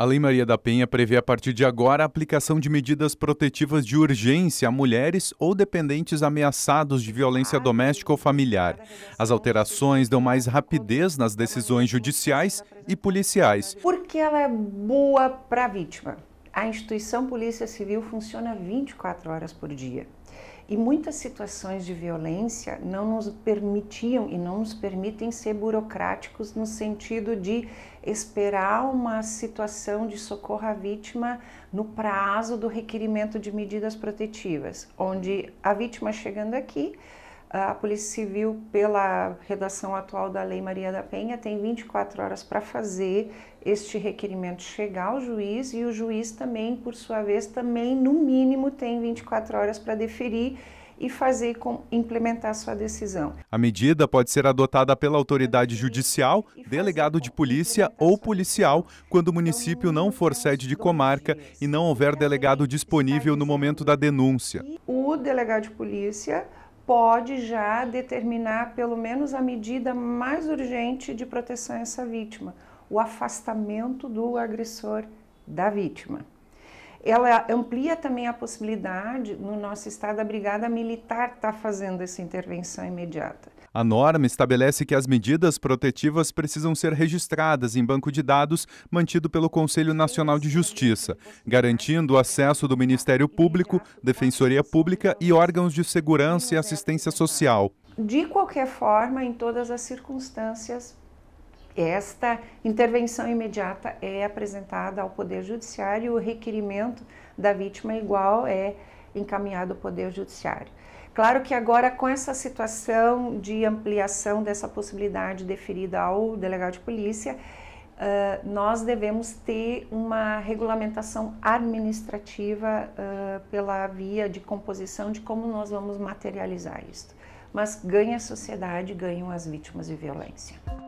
A Lei Maria da Penha prevê a partir de agora a aplicação de medidas protetivas de urgência a mulheres ou dependentes ameaçados de violência doméstica ou familiar. As alterações dão mais rapidez nas decisões judiciais e policiais. Porque ela é boa para a vítima. A instituição Polícia Civil funciona 24 horas por dia. E muitas situações de violência não nos permitiam e não nos permitem ser burocráticos no sentido de esperar uma situação de socorro à vítima no prazo do requerimento de medidas protetivas, onde a vítima chegando aqui a Polícia Civil, pela redação atual da Lei Maria da Penha, tem 24 horas para fazer este requerimento chegar ao juiz e o juiz também, por sua vez, também no mínimo tem 24 horas para deferir e fazer com, implementar sua decisão. A medida pode ser adotada pela autoridade judicial, delegado de polícia ou policial, quando o município não for então, sede de comarca e não houver então, delegado disponível no momento da denúncia. O delegado de polícia pode já determinar pelo menos a medida mais urgente de proteção a essa vítima, o afastamento do agressor da vítima ela amplia também a possibilidade, no nosso estado, a Brigada Militar está fazendo essa intervenção imediata. A norma estabelece que as medidas protetivas precisam ser registradas em banco de dados mantido pelo Conselho Nacional de Justiça, garantindo o acesso do Ministério Público, Defensoria Pública e órgãos de segurança e assistência social. De qualquer forma, em todas as circunstâncias, esta intervenção imediata é apresentada ao Poder Judiciário, e o requerimento da vítima igual é encaminhado ao Poder Judiciário. Claro que agora, com essa situação de ampliação dessa possibilidade deferida ao delegado de polícia, nós devemos ter uma regulamentação administrativa pela via de composição de como nós vamos materializar isso. Mas ganha a sociedade, ganham as vítimas de violência.